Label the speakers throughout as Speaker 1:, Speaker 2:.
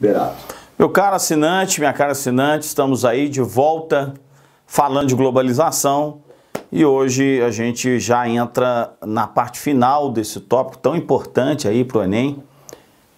Speaker 1: Berato. Meu caro assinante, minha cara assinante, estamos aí de volta falando de globalização e hoje a gente já entra na parte final desse tópico tão importante aí para o Enem.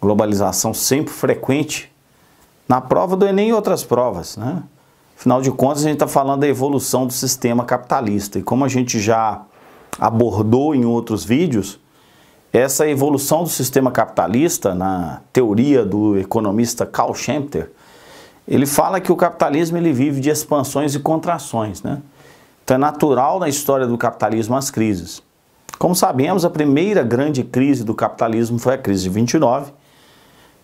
Speaker 1: Globalização sempre frequente na prova do Enem e outras provas, né? Afinal de contas, a gente está falando da evolução do sistema capitalista e como a gente já abordou em outros vídeos, essa evolução do sistema capitalista, na teoria do economista Karl Schempter, ele fala que o capitalismo ele vive de expansões e contrações. Né? Então é natural na história do capitalismo as crises. Como sabemos, a primeira grande crise do capitalismo foi a crise de 29,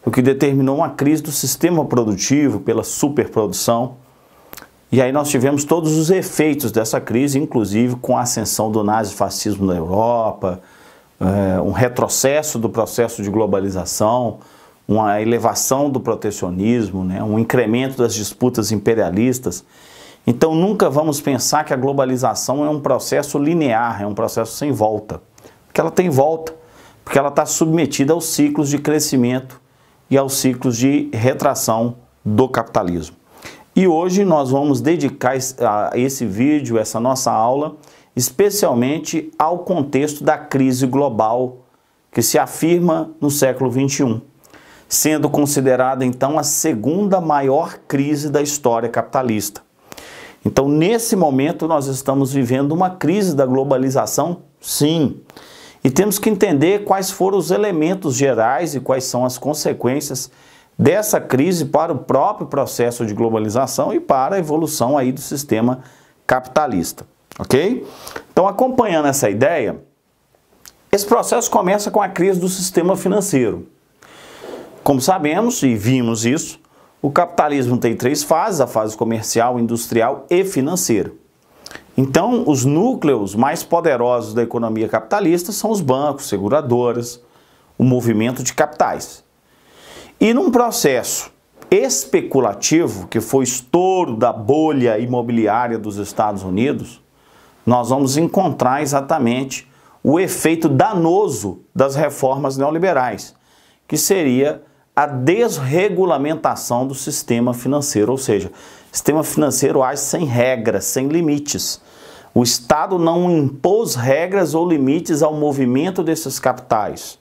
Speaker 1: o que determinou uma crise do sistema produtivo pela superprodução. E aí nós tivemos todos os efeitos dessa crise, inclusive com a ascensão do nazifascismo na Europa, é, um retrocesso do processo de globalização, uma elevação do protecionismo, né, um incremento das disputas imperialistas. Então nunca vamos pensar que a globalização é um processo linear, é um processo sem volta. Porque ela tem volta, porque ela está submetida aos ciclos de crescimento e aos ciclos de retração do capitalismo. E hoje nós vamos dedicar esse vídeo, essa nossa aula, especialmente ao contexto da crise global que se afirma no século XXI, sendo considerada então a segunda maior crise da história capitalista. Então, nesse momento, nós estamos vivendo uma crise da globalização, sim, e temos que entender quais foram os elementos gerais e quais são as consequências dessa crise para o próprio processo de globalização e para a evolução aí do sistema capitalista ok? Então, acompanhando essa ideia, esse processo começa com a crise do sistema financeiro. Como sabemos e vimos isso, o capitalismo tem três fases: a fase comercial, industrial e financeira. Então, os núcleos mais poderosos da economia capitalista são os bancos, seguradoras, o movimento de capitais. E num processo especulativo, que foi estouro da bolha imobiliária dos Estados Unidos, nós vamos encontrar exatamente o efeito danoso das reformas neoliberais, que seria a desregulamentação do sistema financeiro, ou seja, o sistema financeiro age sem regras, sem limites. O Estado não impôs regras ou limites ao movimento desses capitais.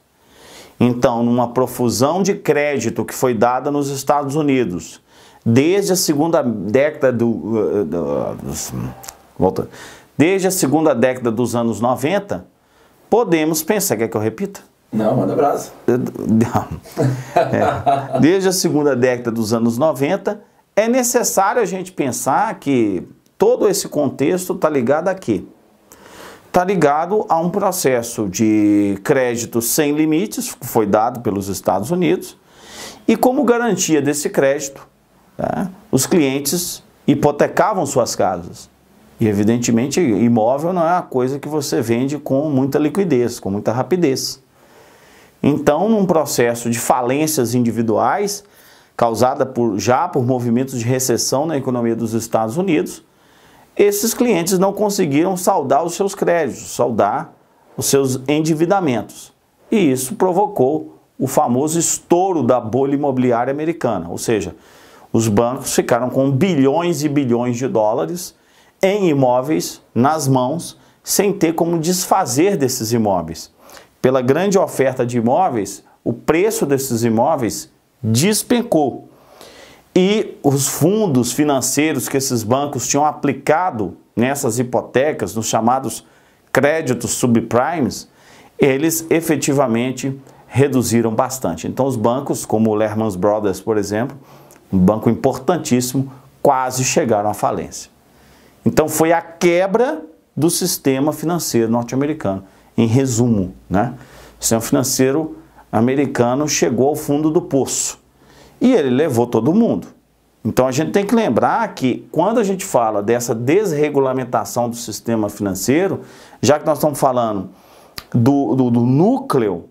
Speaker 1: Então, numa profusão de crédito que foi dada nos Estados Unidos, desde a segunda década do. Eh, do, do volta, desde a segunda década dos anos 90, podemos pensar, quer que eu repita? Não, manda brasa. É, desde a segunda década dos anos 90, é necessário a gente pensar que todo esse contexto está ligado a quê? Está ligado a um processo de crédito sem limites, que foi dado pelos Estados Unidos, e como garantia desse crédito, né, os clientes hipotecavam suas casas. E evidentemente, imóvel não é uma coisa que você vende com muita liquidez, com muita rapidez. Então, num processo de falências individuais, causada por, já por movimentos de recessão na economia dos Estados Unidos, esses clientes não conseguiram saldar os seus créditos, saldar os seus endividamentos. E isso provocou o famoso estouro da bolha imobiliária americana, ou seja, os bancos ficaram com bilhões e bilhões de dólares em imóveis nas mãos sem ter como desfazer desses imóveis. Pela grande oferta de imóveis, o preço desses imóveis despencou. E os fundos financeiros que esses bancos tinham aplicado nessas hipotecas, nos chamados créditos subprimes, eles efetivamente reduziram bastante. Então os bancos, como o Lehman Brothers, por exemplo, um banco importantíssimo, quase chegaram à falência. Então foi a quebra do sistema financeiro norte-americano. Em resumo, né? o sistema financeiro americano chegou ao fundo do poço e ele levou todo mundo. Então a gente tem que lembrar que quando a gente fala dessa desregulamentação do sistema financeiro, já que nós estamos falando do, do, do núcleo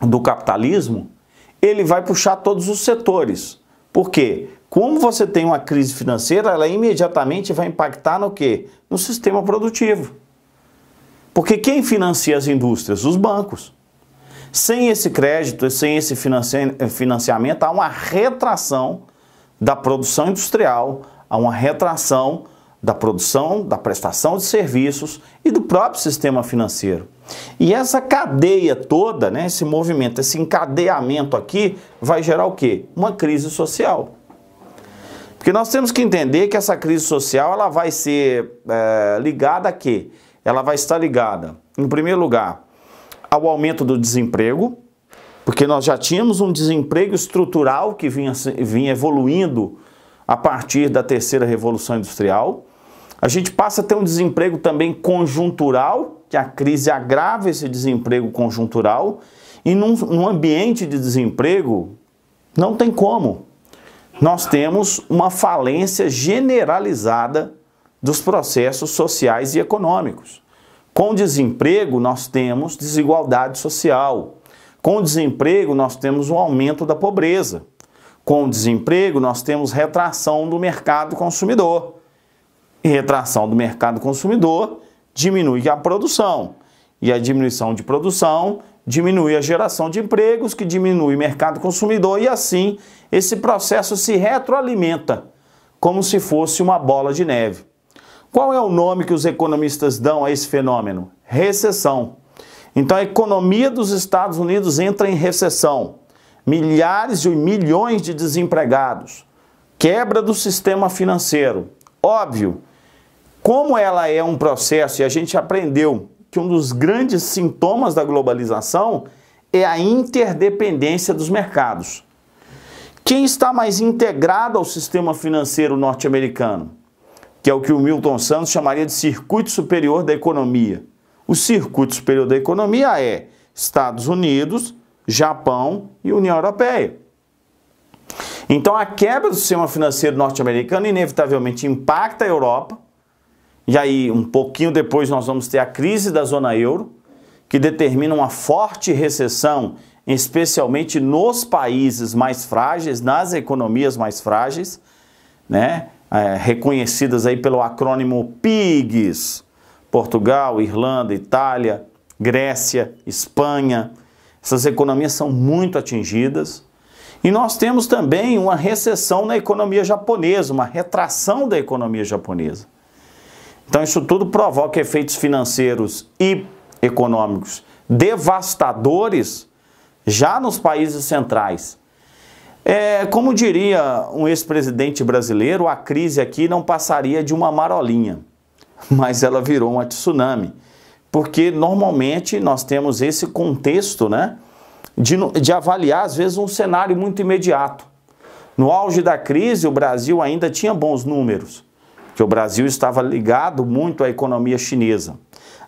Speaker 1: do capitalismo, ele vai puxar todos os setores. Por quê? Como você tem uma crise financeira, ela imediatamente vai impactar no quê? No sistema produtivo. Porque quem financia as indústrias? Os bancos. Sem esse crédito, sem esse financiamento, há uma retração da produção industrial, há uma retração da produção, da prestação de serviços e do próprio sistema financeiro. E essa cadeia toda, né, esse movimento, esse encadeamento aqui, vai gerar o quê? Uma crise social. Porque nós temos que entender que essa crise social ela vai ser é, ligada a quê? Ela vai estar ligada, em primeiro lugar, ao aumento do desemprego, porque nós já tínhamos um desemprego estrutural que vinha, vinha evoluindo a partir da terceira revolução industrial. A gente passa a ter um desemprego também conjuntural, que a crise agrava esse desemprego conjuntural, e num, num ambiente de desemprego não tem como nós temos uma falência generalizada dos processos sociais e econômicos. Com desemprego, nós temos desigualdade social. Com desemprego, nós temos um aumento da pobreza. Com desemprego, nós temos retração do mercado consumidor. E retração do mercado consumidor diminui a produção. E a diminuição de produção diminui a geração de empregos, que diminui o mercado consumidor e assim esse processo se retroalimenta, como se fosse uma bola de neve. Qual é o nome que os economistas dão a esse fenômeno? Recessão. Então a economia dos Estados Unidos entra em recessão. Milhares e milhões de desempregados. Quebra do sistema financeiro. Óbvio, como ela é um processo, e a gente aprendeu que um dos grandes sintomas da globalização é a interdependência dos mercados. Quem está mais integrado ao sistema financeiro norte-americano? Que é o que o Milton Santos chamaria de circuito superior da economia. O circuito superior da economia é Estados Unidos, Japão e União Europeia. Então, a quebra do sistema financeiro norte-americano inevitavelmente impacta a Europa. E aí, um pouquinho depois, nós vamos ter a crise da zona euro, que determina uma forte recessão especialmente nos países mais frágeis, nas economias mais frágeis, né? É, reconhecidas aí pelo acrônimo PIGS, Portugal, Irlanda, Itália, Grécia, Espanha. Essas economias são muito atingidas. E nós temos também uma recessão na economia japonesa, uma retração da economia japonesa. Então, isso tudo provoca efeitos financeiros e econômicos devastadores já nos países centrais. É, como diria um ex-presidente brasileiro, a crise aqui não passaria de uma marolinha, mas ela virou uma tsunami, porque normalmente nós temos esse contexto né, de, de avaliar, às vezes, um cenário muito imediato. No auge da crise, o Brasil ainda tinha bons números, que o Brasil estava ligado muito à economia chinesa.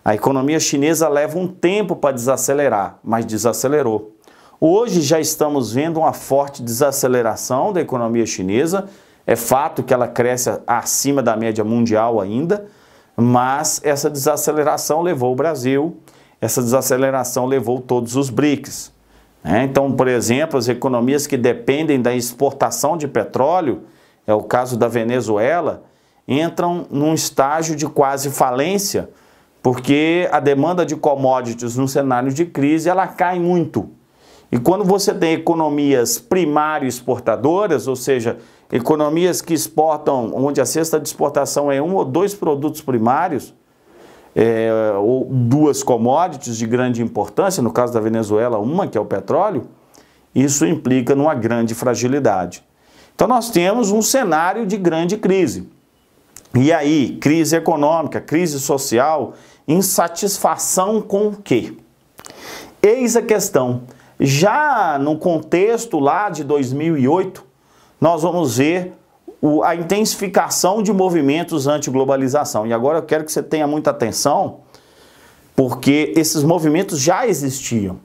Speaker 1: A economia chinesa leva um tempo para desacelerar, mas desacelerou. Hoje já estamos vendo uma forte desaceleração da economia chinesa. É fato que ela cresce acima da média mundial ainda, mas essa desaceleração levou o Brasil, essa desaceleração levou todos os BRICS. Né? Então, por exemplo, as economias que dependem da exportação de petróleo, é o caso da Venezuela, entram num estágio de quase falência, porque a demanda de commodities no cenário de crise ela cai muito. E quando você tem economias primário exportadoras, ou seja, economias que exportam, onde a cesta de exportação é um ou dois produtos primários, é, ou duas commodities de grande importância, no caso da Venezuela, uma que é o petróleo, isso implica numa grande fragilidade. Então nós temos um cenário de grande crise. E aí, crise econômica, crise social, insatisfação com o quê? Eis a questão. Já no contexto lá de 2008, nós vamos ver o, a intensificação de movimentos anti-globalização. E agora eu quero que você tenha muita atenção, porque esses movimentos já existiam.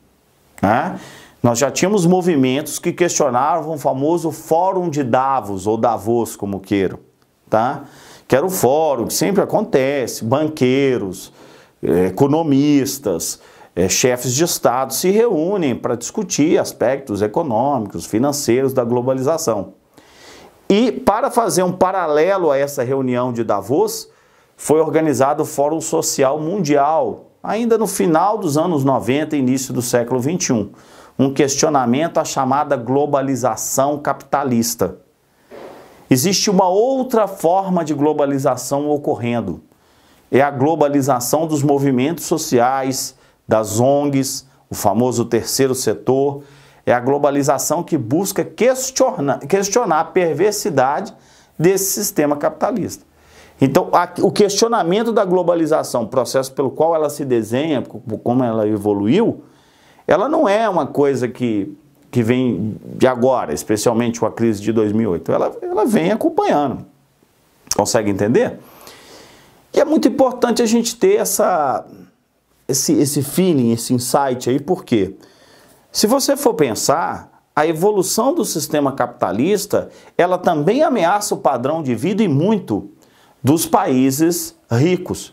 Speaker 1: Né? Nós já tínhamos movimentos que questionavam o famoso Fórum de Davos, ou Davos, como queiram. Tá? Que era o fórum que sempre acontece, banqueiros, eh, economistas, é, chefes de Estado se reúnem para discutir aspectos econômicos, financeiros da globalização. E para fazer um paralelo a essa reunião de Davos, foi organizado o Fórum Social Mundial, ainda no final dos anos 90 e início do século 21, um questionamento à chamada globalização capitalista. Existe uma outra forma de globalização ocorrendo. É a globalização dos movimentos sociais, das ONGs, o famoso terceiro setor, é a globalização que busca questionar, questionar a perversidade desse sistema capitalista. Então, a, o questionamento da globalização, o processo pelo qual ela se desenha, como ela evoluiu, ela não é uma coisa que, que vem de agora, especialmente com a crise de 2008. Ela, ela vem acompanhando. Consegue entender? E é muito importante a gente ter essa, esse, esse feeling, esse insight aí, por quê? Se você for pensar, a evolução do sistema capitalista, ela também ameaça o padrão de vida e muito dos países ricos.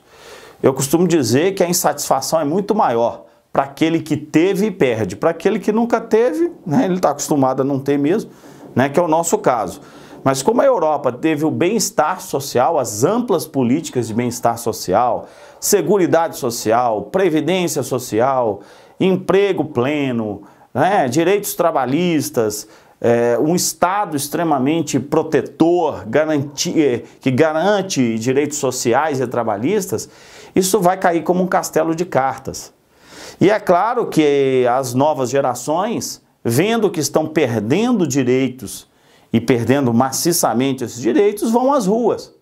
Speaker 1: Eu costumo dizer que a insatisfação é muito maior para aquele que teve e perde. Para aquele que nunca teve, né, ele está acostumado a não ter mesmo, né, que é o nosso caso. Mas como a Europa teve o bem-estar social, as amplas políticas de bem-estar social, Seguridade Social, Previdência Social, emprego pleno, né, direitos trabalhistas, é, um Estado extremamente protetor, garantia, é, que garante direitos sociais e trabalhistas, isso vai cair como um castelo de cartas. E é claro que as novas gerações, vendo que estão perdendo direitos e perdendo maciçamente esses direitos, vão às ruas.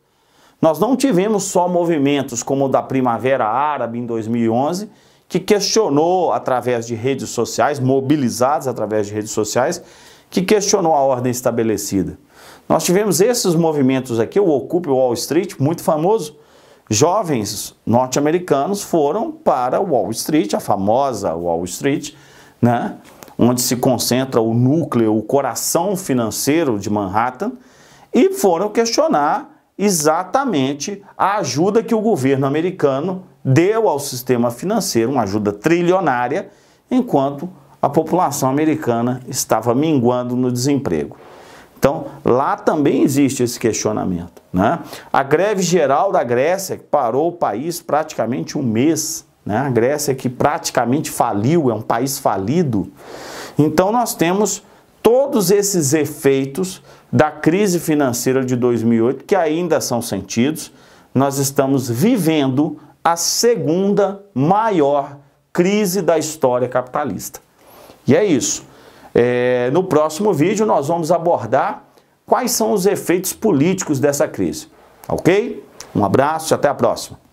Speaker 1: Nós não tivemos só movimentos como o da Primavera Árabe em 2011, que questionou através de redes sociais, mobilizados através de redes sociais, que questionou a ordem estabelecida. Nós tivemos esses movimentos aqui, o Occupy Wall Street, muito famoso. Jovens norte-americanos foram para Wall Street, a famosa Wall Street, né? onde se concentra o núcleo, o coração financeiro de Manhattan, e foram questionar exatamente a ajuda que o governo americano deu ao sistema financeiro, uma ajuda trilionária, enquanto a população americana estava minguando no desemprego. Então, lá também existe esse questionamento. Né? A greve geral da Grécia, que parou o país praticamente um mês, né? a Grécia que praticamente faliu, é um país falido. Então, nós temos todos esses efeitos da crise financeira de 2008 que ainda são sentidos, nós estamos vivendo a segunda maior crise da história capitalista. E é isso. É, no próximo vídeo nós vamos abordar quais são os efeitos políticos dessa crise. Ok? Um abraço e até a próxima.